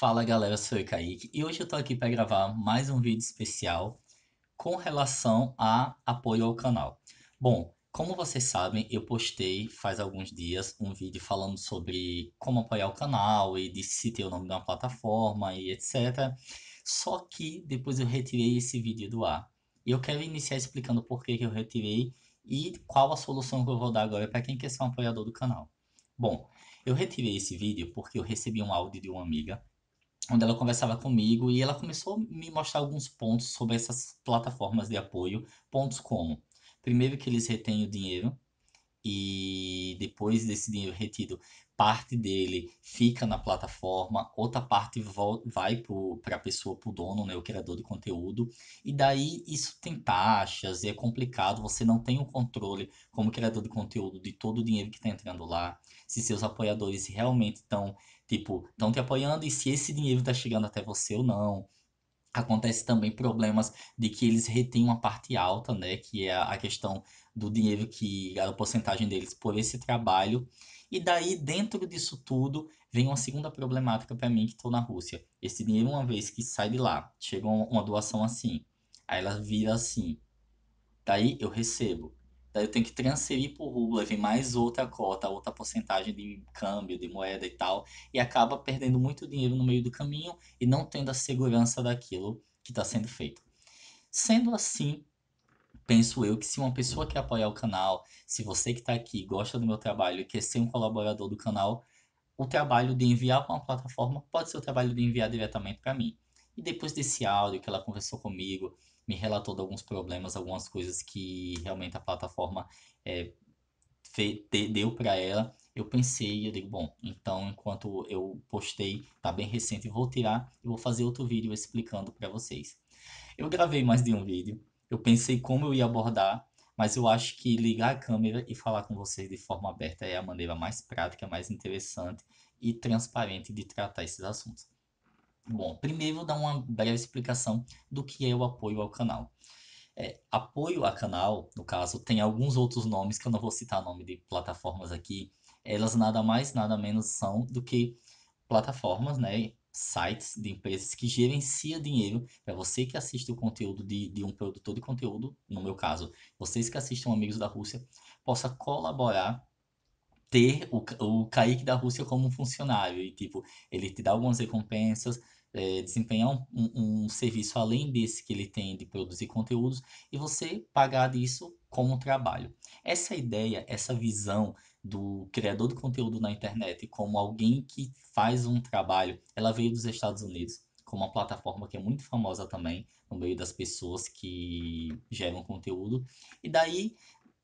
Fala galera, sou o Kaique e hoje eu tô aqui para gravar mais um vídeo especial com relação a apoio ao canal. Bom, como vocês sabem, eu postei faz alguns dias um vídeo falando sobre como apoiar o canal e de citei o nome de uma plataforma e etc. Só que depois eu retirei esse vídeo do ar. eu quero iniciar explicando por que eu retirei e qual a solução que eu vou dar agora para quem quer ser um apoiador do canal. Bom, eu retirei esse vídeo porque eu recebi um áudio de uma amiga onde ela conversava comigo e ela começou a me mostrar alguns pontos sobre essas plataformas de apoio. Pontos como: primeiro, que eles retêm o dinheiro, e depois desse dinheiro retido, parte dele fica na plataforma, outra parte vai para a pessoa, para o dono, né, o criador de conteúdo, e daí isso tem taxas, é complicado, você não tem o controle como criador de conteúdo de todo o dinheiro que está entrando lá, se seus apoiadores realmente estão tipo, estão hum. te apoiando e se esse dinheiro está chegando até você ou não. Acontece também problemas de que eles retêm uma parte alta, né? Que é a questão do dinheiro que a porcentagem deles por esse trabalho. E daí, dentro disso tudo, vem uma segunda problemática para mim que estou na Rússia. Esse dinheiro, uma vez que sai de lá, chega uma doação assim, aí ela vira assim. Daí eu recebo. Daí eu tenho que transferir para o vem mais outra cota, outra porcentagem de câmbio, de moeda e tal, e acaba perdendo muito dinheiro no meio do caminho e não tendo a segurança daquilo que está sendo feito. Sendo assim, penso eu que se uma pessoa quer apoiar o canal, se você que está aqui gosta do meu trabalho e quer ser um colaborador do canal, o trabalho de enviar para uma plataforma pode ser o trabalho de enviar diretamente para mim. E depois desse áudio que ela conversou comigo, me relatou de alguns problemas, algumas coisas que realmente a plataforma é, deu para ela. Eu pensei, eu digo, bom, então enquanto eu postei, tá bem recente, vou tirar e vou fazer outro vídeo explicando para vocês. Eu gravei mais de um vídeo, eu pensei como eu ia abordar, mas eu acho que ligar a câmera e falar com vocês de forma aberta é a maneira mais prática, mais interessante e transparente de tratar esses assuntos. Bom, primeiro vou dar uma breve explicação do que é o apoio ao canal. É, apoio a canal, no caso, tem alguns outros nomes que eu não vou citar nome de plataformas aqui. Elas nada mais, nada menos são do que plataformas, né? Sites de empresas que gerenciam dinheiro para você que assiste o conteúdo de, de um produtor de conteúdo, no meu caso, vocês que assistem Amigos da Rússia, possa colaborar ter o, o Kaique da Rússia como um funcionário. E, tipo, ele te dá algumas recompensas, é, desempenhar um, um, um, serviço além desse que ele tem de produzir conteúdos e você pagar disso como trabalho. Essa ideia, essa visão do criador de conteúdo na internet como alguém que faz um trabalho, ela veio dos Estados Unidos, com uma plataforma que é muito famosa também no meio das pessoas que geram conteúdo. E daí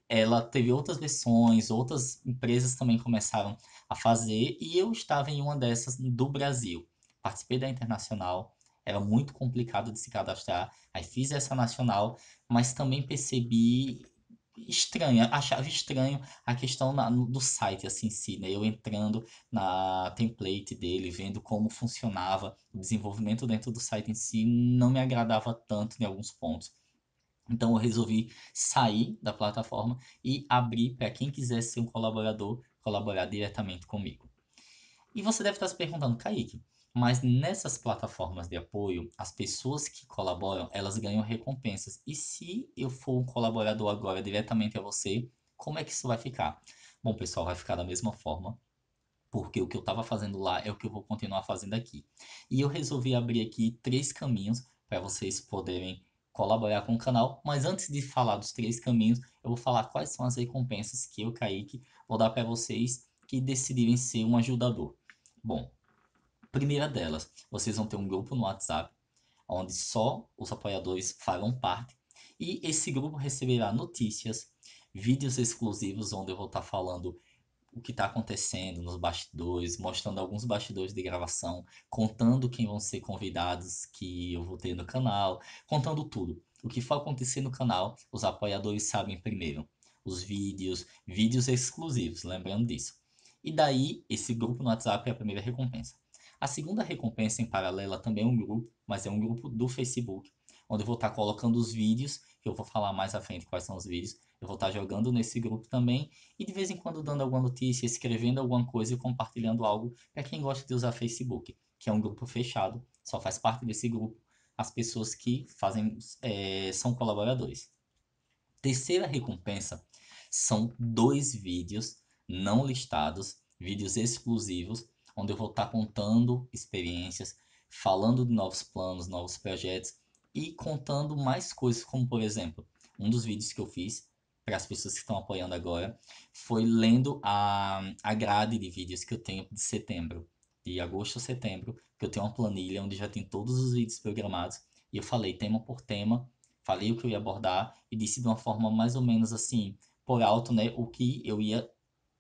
ela teve outras versões, outras empresas também começaram a fazer, e eu estava em uma dessas do Brasil. Participei da internacional, era muito complicado de se cadastrar, aí fiz essa nacional, mas também percebi estranha, achava estranho a questão na, do site assim em si, né? Eu entrando na template dele, vendo como funcionava o desenvolvimento dentro do site em si, não me agradava tanto em alguns pontos. Então eu resolvi sair da plataforma e abrir para quem quiser ser um colaborador, colaborar diretamente comigo. E você deve estar se perguntando, Kaique, mas nessas plataformas de apoio, as pessoas que colaboram, elas ganham recompensas. E se eu for um colaborador agora diretamente a você, como é que isso vai ficar? Bom, pessoal, vai ficar da mesma forma, porque o que eu estava fazendo lá é o que eu vou continuar fazendo aqui. E eu resolvi abrir aqui três caminhos para vocês poderem colaborar com o canal. Mas antes de falar dos três caminhos, eu vou falar quais são as recompensas que eu, Kaique, vou dar para vocês que decidirem ser um ajudador. Bom, primeira delas, vocês vão ter um grupo no WhatsApp, onde só os apoiadores farão parte. E esse grupo receberá notícias, vídeos exclusivos, onde eu vou estar tá falando o que está acontecendo nos bastidores, mostrando alguns bastidores de gravação, contando quem vão ser convidados que eu vou ter no canal, contando tudo. O que for acontecer no canal, os apoiadores sabem primeiro. Os vídeos, vídeos exclusivos, lembrando disso. E daí, esse grupo no WhatsApp é a primeira recompensa. A segunda recompensa em paralela também é um grupo, mas é um grupo do Facebook, onde eu vou estar tá colocando os vídeos que eu vou falar mais à frente quais são os vídeos. Eu vou estar tá jogando nesse grupo também e de vez em quando dando alguma notícia, escrevendo alguma coisa e compartilhando algo para quem gosta de usar Facebook, que é um grupo fechado, só faz parte desse grupo as pessoas que fazem é, são colaboradores. Terceira recompensa são dois vídeos não listados, vídeos exclusivos, onde eu vou estar tá contando experiências, falando de novos planos, novos projetos e contando mais coisas, como por exemplo, um dos vídeos que eu fiz para as pessoas que estão apoiando agora foi lendo a, a grade de vídeos que eu tenho de setembro, de agosto a setembro, que eu tenho uma planilha onde já tem todos os vídeos programados e eu falei tema por tema, falei o que eu ia abordar e disse de uma forma mais ou menos assim, por alto, né, o que eu ia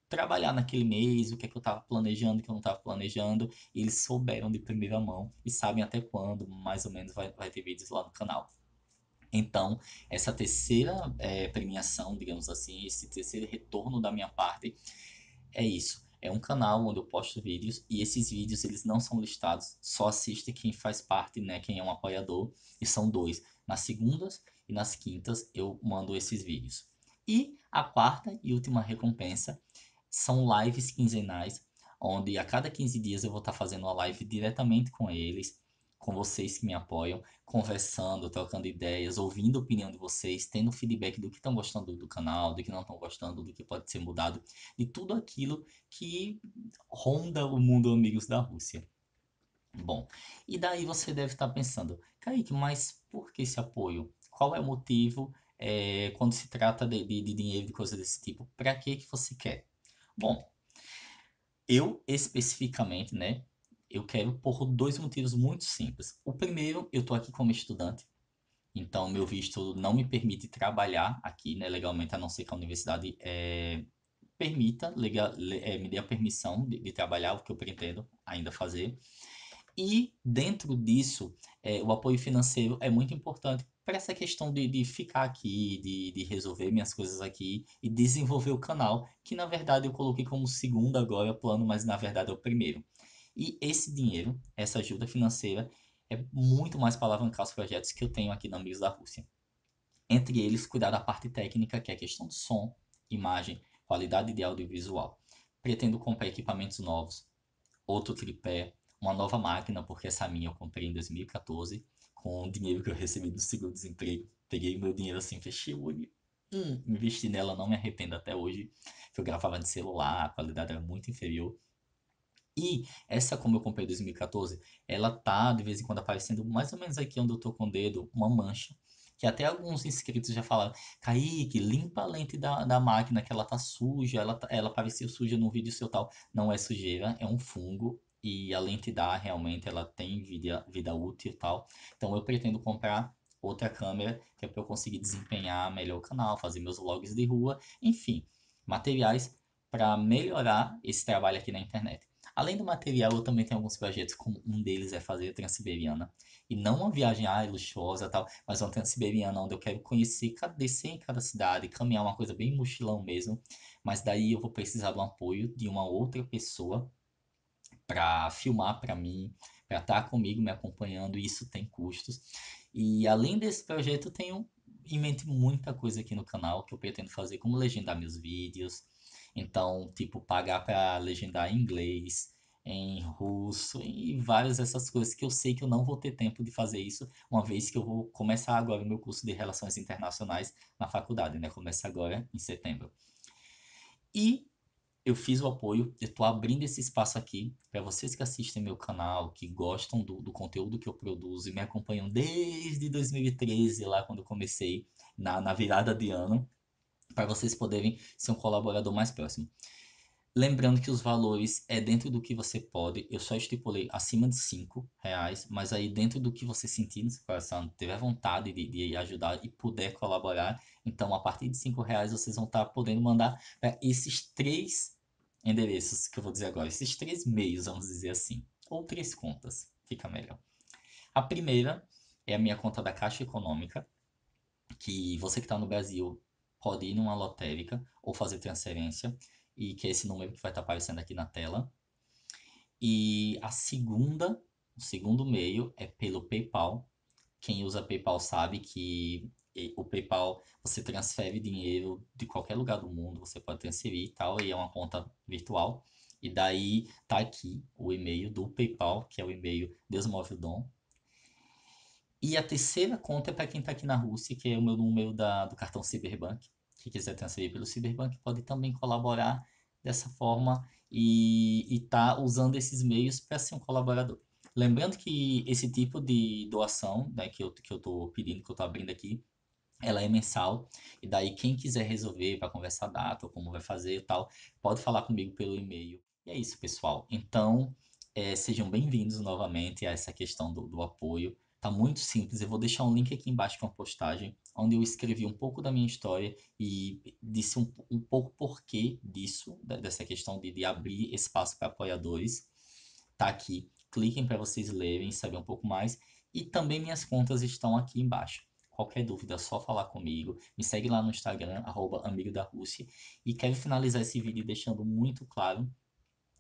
trabalhar naquele mês, o que é que eu estava planejando, o que eu não estava planejando. E eles souberam de primeira mão e sabem até quando, mais ou menos, vai, vai ter vídeos lá no canal. Então, essa terceira é, premiação, digamos assim, esse terceiro retorno da minha parte é isso. É um canal onde eu posto vídeos e esses vídeos eles não são listados, só assiste quem faz parte, né, quem é um apoiador, e são dois. Nas segundas e nas quintas eu mando esses vídeos. E a quarta e última recompensa são lives quinzenais, onde a cada 15 dias eu vou estar fazendo uma live diretamente com eles, com vocês que me apoiam, conversando, trocando ideias, ouvindo a opinião de vocês, tendo feedback do que estão gostando do canal, do que não estão gostando, do que pode ser mudado, de tudo aquilo que ronda o mundo Amigos da Rússia. Bom, e daí você deve estar pensando, Kaique, mas por que esse apoio? Qual é o motivo é, quando se trata de, de, de dinheiro, de coisa desse tipo? Para que, que você quer? Bom, eu especificamente, né, eu quero por dois motivos muito simples. O primeiro, eu estou aqui como estudante, então meu visto não me permite trabalhar aqui, né, legalmente, a não ser que a universidade é, permita, legal, é, me dê a permissão de, de trabalhar, o que eu pretendo ainda fazer. E dentro disso, é, o apoio financeiro é muito importante, para essa questão de, de ficar aqui, de, de resolver minhas coisas aqui e desenvolver o canal, que na verdade eu coloquei como segundo agora plano, mas na verdade é o primeiro. E esse dinheiro, essa ajuda financeira, é muito mais para alavancar os projetos que eu tenho aqui na Amigos da Rússia. Entre eles, cuidar da parte técnica, que é a questão do som, imagem, qualidade de audiovisual. Pretendo comprar equipamentos novos, outro tripé, uma nova máquina, porque essa minha eu comprei em 2014 com o dinheiro que eu recebi do seguro-desemprego. Peguei meu dinheiro assim, fechei o olho. Hum, investi nela, não me arrependo até hoje. Eu gravava de celular, a qualidade era muito inferior. E essa, como eu comprei em 2014, ela tá de vez em quando aparecendo mais ou menos aqui onde eu tô com o dedo, uma mancha. Que até alguns inscritos já falaram, Kaique, limpa a lente da, da máquina que ela tá suja, ela, tá, ela apareceu suja no vídeo seu tal. Não é sujeira, é um fungo, e a lente dá realmente, ela tem vida, vida útil e tal. Então eu pretendo comprar outra câmera que é para eu conseguir desempenhar melhor o canal, fazer meus vlogs de rua, enfim, materiais para melhorar esse trabalho aqui na internet. Além do material, eu também tenho alguns projetos, como um deles é fazer a Transiberiana. E não uma viagem ah, luxuosa tal, mas uma Transiberiana onde eu quero conhecer, descer em cada cidade, caminhar uma coisa bem mochilão mesmo. Mas daí eu vou precisar do apoio de uma outra pessoa para filmar para mim, para estar tá comigo, me acompanhando, isso tem custos. E além desse projeto, eu tenho em mente muita coisa aqui no canal que eu pretendo fazer, como legendar meus vídeos, então, tipo, pagar para legendar em inglês, em russo e várias dessas coisas que eu sei que eu não vou ter tempo de fazer isso, uma vez que eu vou começar agora o meu curso de Relações Internacionais na faculdade, né? Começa agora em setembro. E eu fiz o apoio, eu estou abrindo esse espaço aqui para vocês que assistem meu canal, que gostam do, do, conteúdo que eu produzo e me acompanham desde 2013, lá quando eu comecei, na, na virada de ano, para vocês poderem ser um colaborador mais próximo. Lembrando que os valores é dentro do que você pode, eu só estipulei acima de 5 reais, mas aí dentro do que você sentir no seu coração, tiver vontade de, de ajudar e puder colaborar, então a partir de 5 reais vocês vão estar tá podendo mandar para esses três endereços que eu vou dizer agora, esses três meios, vamos dizer assim, ou três contas, fica melhor. A primeira é a minha conta da Caixa Econômica, que você que está no Brasil pode ir numa lotérica ou fazer transferência, e que é esse número que vai estar tá aparecendo aqui na tela. E a segunda, o segundo meio é pelo PayPal. Quem usa PayPal sabe que o PayPal, você transfere dinheiro de qualquer lugar do mundo, você pode transferir e tal, e é uma conta virtual. E daí tá aqui o e-mail do PayPal, que é o e-mail Deus Move o Dom. E a terceira conta é para quem está aqui na Rússia, que é o meu número da, do cartão Cyberbank. Quem quiser transferir pelo Cyberbank pode também colaborar dessa forma e tá usando esses meios para ser um colaborador. Lembrando que esse tipo de doação né, que eu estou que eu pedindo, que eu estou abrindo aqui, ela é mensal, e daí quem quiser resolver, para conversar a data, ou como vai fazer e tal, pode falar comigo pelo e-mail. E é isso, pessoal. Então, é, sejam bem-vindos novamente a essa questão do, do apoio. Tá muito simples, eu vou deixar um link aqui embaixo com a postagem, onde eu escrevi um pouco da minha história e disse um, um pouco porquê disso, dessa questão de, de abrir espaço para apoiadores. Tá aqui, cliquem para vocês lerem, saber um pouco mais. E também minhas contas estão aqui embaixo. Qualquer dúvida é só falar comigo. Me segue lá no Instagram, arroba amigo da Rússia. E quero finalizar esse vídeo deixando muito claro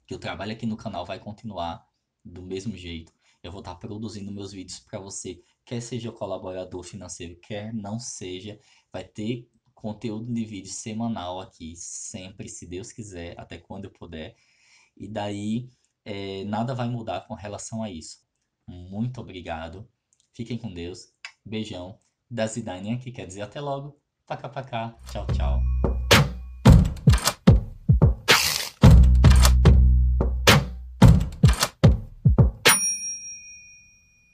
que o trabalho aqui no canal vai continuar do mesmo jeito. Eu vou estar produzindo meus vídeos para você, quer seja colaborador financeiro, quer não seja. Vai ter conteúdo de vídeo semanal aqui, sempre, se Deus quiser, até quando eu puder. E daí, é, nada vai mudar com relação a isso. Muito obrigado. Fiquem com Deus. Beijão da Zidane aqui, quer dizer até logo, pacapacá, tchau, tchau.